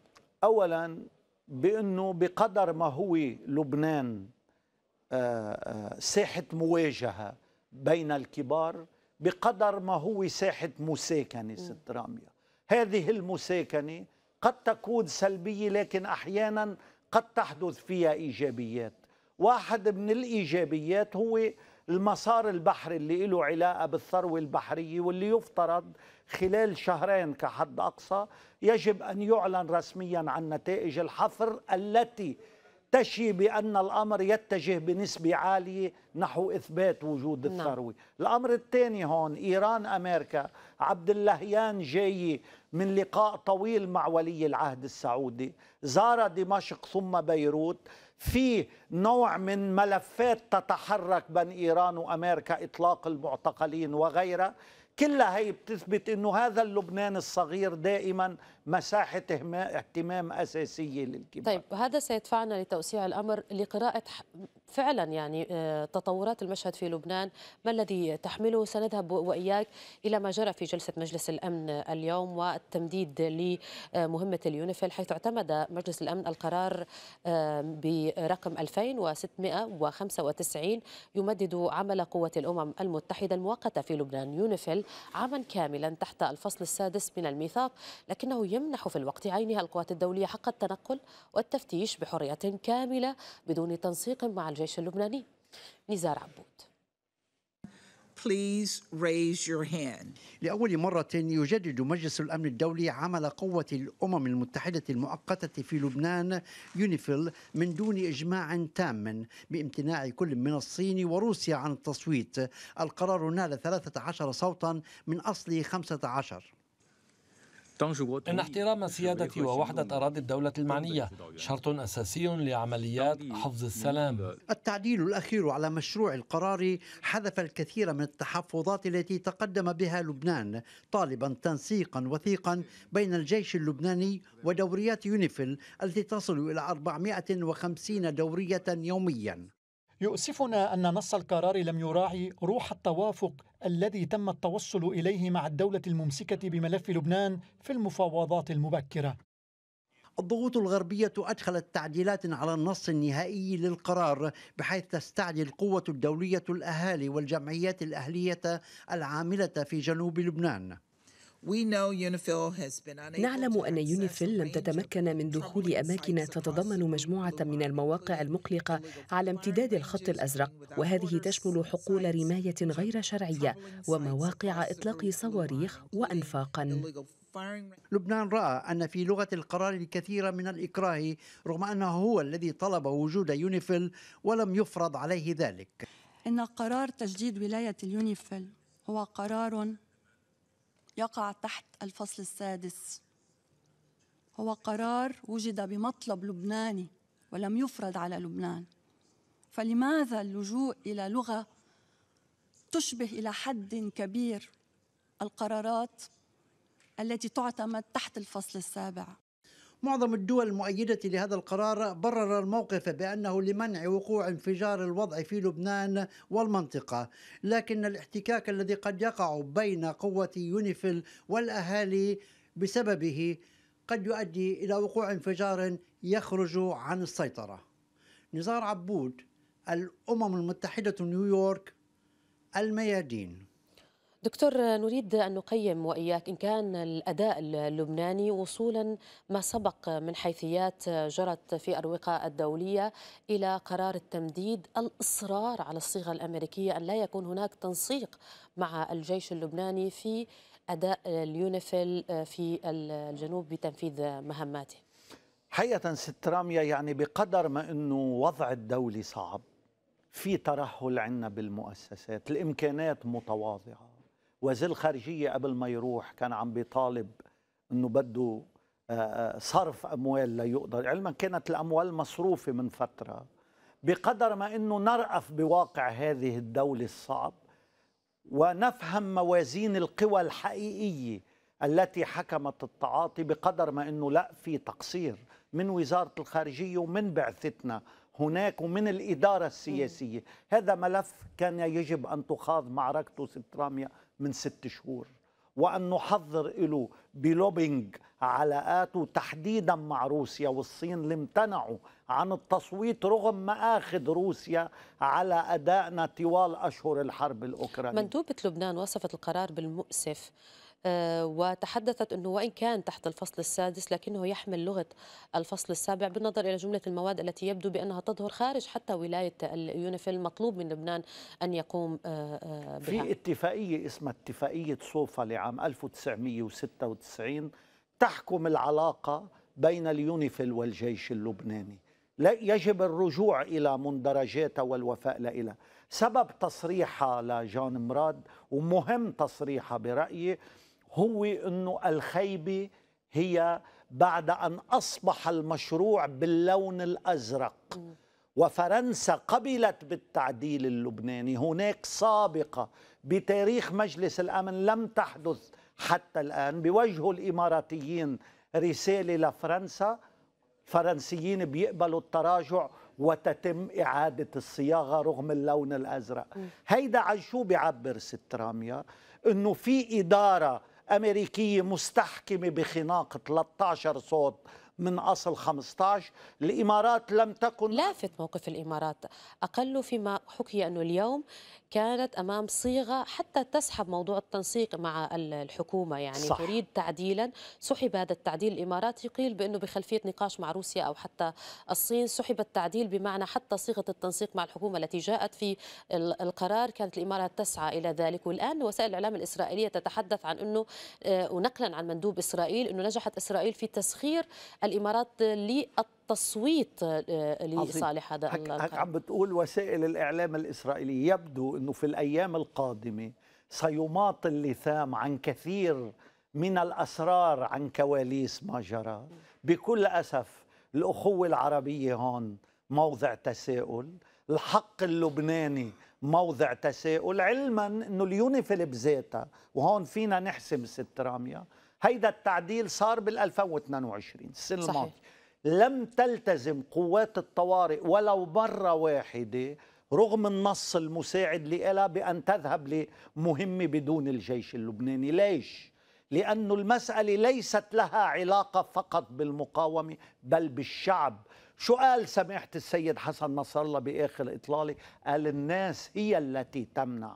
أولا بأنه بقدر ما هو لبنان آه، آه، ساحة مواجهة بين الكبار بقدر ما هو ساحة مساكنة ست رامية هذه المساكنة قد تكون سلبية لكن أحيانا قد تحدث فيها إيجابيات واحد من الإيجابيات هو المسار البحري اللي له علاقة بالثروة البحرية واللي يفترض خلال شهرين كحد أقصى يجب أن يعلن رسميا عن نتائج الحفر التي تشي بأن الأمر يتجه بنسبة عالية نحو إثبات وجود نعم. الثروة نعم. الأمر الثاني هون إيران أمريكا عبد اللهيان جاي من لقاء طويل مع ولي العهد السعودي زار دمشق ثم بيروت في نوع من ملفات تتحرك بين إيران وأمريكا إطلاق المعتقلين وغيرها كلها هي بتثبت أنه هذا اللبنان الصغير دائما مساحة اهتمام أساسية للكبار طيب هذا سيدفعنا لتوسيع الأمر لقراءة فعلا يعني آه، تطورات المشهد في لبنان ما الذي تحمله سنذهب وإياك إلى ما جرى في جلسة مجلس الأمن اليوم والتمديد لمهمة اليونيفيل حيث اعتمد مجلس الأمن القرار آه، برقم 2695 يمدد عمل قوة الأمم المتحدة المؤقتة في لبنان يونيفيل عاما كاملا تحت الفصل السادس من الميثاق لكنه يمنح في الوقت عينها القوات الدولية حق التنقل والتفتيش بحرية كاملة بدون تنسيق مع الجيش اللبناني نزار عبود Please raise your hand. لأول مرة يجدد مجلس الأمن الدولي عمل قوة الأمم المتحدة المؤقتة في لبنان يونيفيل من دون إجماع تام بامتناع كل من الصين وروسيا عن التصويت القرار نال 13 صوتا من أصل 15 إن احترام سيادة ووحدة أراضي الدولة المعنية شرط أساسي لعمليات حفظ السلام التعديل الأخير على مشروع القرار حذف الكثير من التحفظات التي تقدم بها لبنان طالبا تنسيقا وثيقا بين الجيش اللبناني ودوريات يونيفل التي تصل إلى 450 دورية يوميا يؤسفنا أن نص القرار لم يراعي روح التوافق الذي تم التوصل إليه مع الدولة الممسكة بملف لبنان في المفاوضات المبكرة الضغوط الغربية أدخلت تعديلات على النص النهائي للقرار بحيث تستعدي القوة الدولية الأهالي والجمعيات الأهلية العاملة في جنوب لبنان نعلم أن يونيفيل لم تتمكن من دخول أماكن تتضمن مجموعة من المواقع المقلقة على امتداد الخط الأزرق وهذه تشمل حقول رماية غير شرعية ومواقع إطلاق صواريخ وأنفاقا لبنان رأى أن في لغة القرار الكثير من الإكراه رغم أنه هو الذي طلب وجود يونيفيل ولم يفرض عليه ذلك إن قرار تجديد ولاية اليونيفيل هو قرار يقع تحت الفصل السادس هو قرار وجد بمطلب لبناني ولم يفرض على لبنان فلماذا اللجوء الى لغه تشبه الى حد كبير القرارات التي تعتمد تحت الفصل السابع معظم الدول المؤيدة لهذا القرار برر الموقف بأنه لمنع وقوع انفجار الوضع في لبنان والمنطقة لكن الاحتكاك الذي قد يقع بين قوة يونيفيل والأهالي بسببه قد يؤدي إلى وقوع انفجار يخرج عن السيطرة نزار عبود الأمم المتحدة نيويورك الميادين دكتور نريد أن نقيم وإياك إن كان الأداء اللبناني وصولا ما سبق من حيثيات جرت في أروقة الدولية إلى قرار التمديد الإصرار على الصيغة الأمريكية أن لا يكون هناك تنسيق مع الجيش اللبناني في أداء اليونيفيل آه، في الجنوب بتنفيذ مهماته حقيقة ست رامية يعني بقدر ما أنه وضع الدولي صعب في ترهل عندنا بالمؤسسات الإمكانات متواضعة وزير الخارجيه قبل ما يروح كان عم بيطالب انه بده آه، آه، صرف اموال لا يقدر علما كانت الاموال مصروفه من فتره بقدر ما انه نرأف بواقع هذه الدوله الصعب ونفهم موازين القوى الحقيقيه التي حكمت التعاطي بقدر ما انه لا في تقصير من وزاره الخارجيه ومن بعثتنا هناك ومن الاداره السياسيه، هذا ملف كان يجب ان تخاض معركته ست من ست شهور وأن نحضر له بلوبينج علاقاته تحديدا مع روسيا والصين اللي امتنعوا عن التصويت رغم ما أخذ روسيا على أدائنا طوال أشهر الحرب الأوكرانية مندوبة لبنان وصفت القرار بالمؤسف آه، وتحدثت أنه وإن كان تحت الفصل السادس لكنه يحمل لغة الفصل السابع بالنظر إلى جملة المواد التي يبدو بأنها تظهر خارج حتى ولاية اليونيفيل المطلوب من لبنان أن يقوم آه، آه، بها في اتفاقية اسمها اتفاقية صوفا لعام 1996 تحكم العلاقة بين اليونيفيل والجيش اللبناني لا يجب الرجوع إلى مندرجاتها والوفاء لها سبب تصريحها لجان مراد ومهم تصريحها برأيي هو أنه الخيبة هي بعد أن أصبح المشروع باللون الأزرق وفرنسا قبلت بالتعديل اللبناني هناك سابقة بتاريخ مجلس الأمن لم تحدث حتى الآن بوجه الإماراتيين رسالة لفرنسا فرنسيين بيقبلوا التراجع وتتم إعادة الصياغة رغم اللون الأزرق هيدا عن شو بيعبر ست راميا أنه في إدارة أمريكية مستحكمة بخناق 13 صوت من أصل 15 الإمارات لم تكن لافت موقف الإمارات أقل فيما حكي أنه اليوم كانت امام صيغه حتى تسحب موضوع التنسيق مع الحكومه يعني صح. تريد تعديلا سحب هذا التعديل الاماراتي قيل بانه بخلفيه نقاش مع روسيا او حتى الصين سحب التعديل بمعنى حتى صيغه التنسيق مع الحكومه التي جاءت في القرار كانت الامارات تسعى الى ذلك والان وسائل الاعلام الاسرائيليه تتحدث عن انه آه، ونقلا عن مندوب اسرائيل انه نجحت اسرائيل في تسخير الامارات للتنسيق تصويت آه، لصالح هذا القرار عم بتقول وسائل الإعلام الإسرائيلية يبدو أنه في الأيام القادمة سيماط اللثام عن كثير من الأسرار عن كواليس ما جرى بكل أسف الأخوة العربية هون موضع تساؤل الحق اللبناني موضع تساؤل علما انه اليونيفيل بذاتها وهون فينا نحسم ست راميا هيدا التعديل صار بال 2022 السنه الماضيه لم تلتزم قوات الطوارئ ولو مرة واحدة رغم النص المساعد لها بأن تذهب لمهمة بدون الجيش اللبناني ليش؟ لأن المسألة ليست لها علاقة فقط بالمقاومة بل بالشعب شو قال سماحة السيد حسن نصر الله بآخر إطلاله قال الناس هي التي تمنع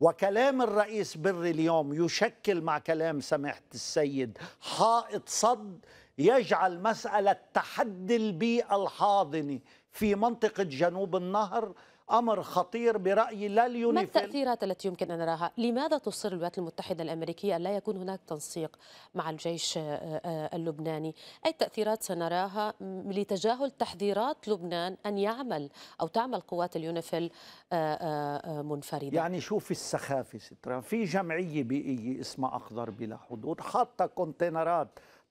وكلام الرئيس بري اليوم يشكل مع كلام سماحة السيد حائط صد يجعل مسألة تحدي البيئة الحاضنة في منطقة جنوب النهر امر خطير برايي لا اليونيفيل ما التاثيرات التي يمكن ان نراها؟ لماذا تصر الولايات المتحده الامريكيه ان لا يكون هناك تنسيق مع الجيش آه، آه، اللبناني؟ اي تاثيرات سنراها لتجاهل تحذيرات لبنان ان يعمل او تعمل قوات اليونيفيل آه، منفرده؟ يعني شوف السخافه سترا، في جمعيه بيئيه اسمها اخضر بلا حدود حاطه كونتينرات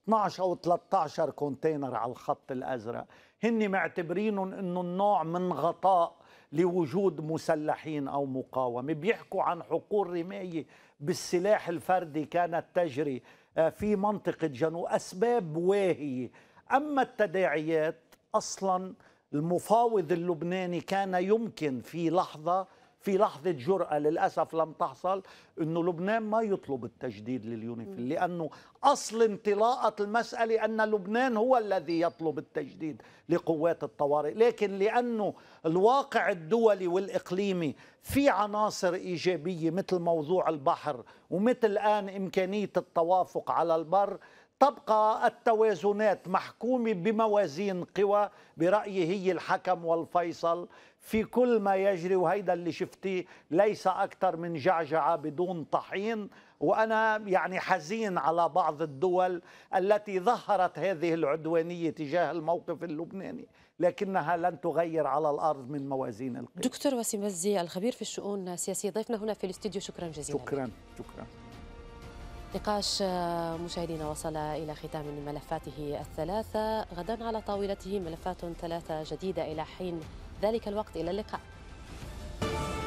12 او 13 كونتينر على الخط الازرق هن معتبرينهم انه النوع من غطاء لوجود مسلحين او مقاومه بيحكوا عن حقول رمايه بالسلاح الفردي كانت تجري آه، في منطقه جنوب اسباب واهيه اما التداعيات اصلا المفاوض اللبناني كان يمكن في لحظه في لحظة جرأة للأسف لم تحصل أنه لبنان ما يطلب التجديد لليونيفيل لأنه أصل انطلاقة المسألة أن لبنان هو الذي يطلب التجديد لقوات الطوارئ لكن لأنه الواقع الدولي والإقليمي في عناصر إيجابية مثل موضوع البحر ومثل الآن إمكانية التوافق على البر تبقى التوازنات محكومة بموازين قوى برأيي هي الحكم والفيصل في كل ما يجري وهيدا اللي شفتيه ليس أكثر من جعجعة بدون طحين وأنا يعني حزين على بعض الدول التي ظهرت هذه العدوانية تجاه الموقف اللبناني لكنها لن تغير على الأرض من موازين القوى دكتور وسيم الخبير في الشؤون السياسية ضيفنا هنا في الاستديو شكرا جزيلا شكرا شكرا نقاش آه، مشاهدينا وصل إلى ختام ملفاته الثلاثة غدا على طاولته ملفات ثلاثة جديدة إلى حين ذلك الوقت إلى اللقاء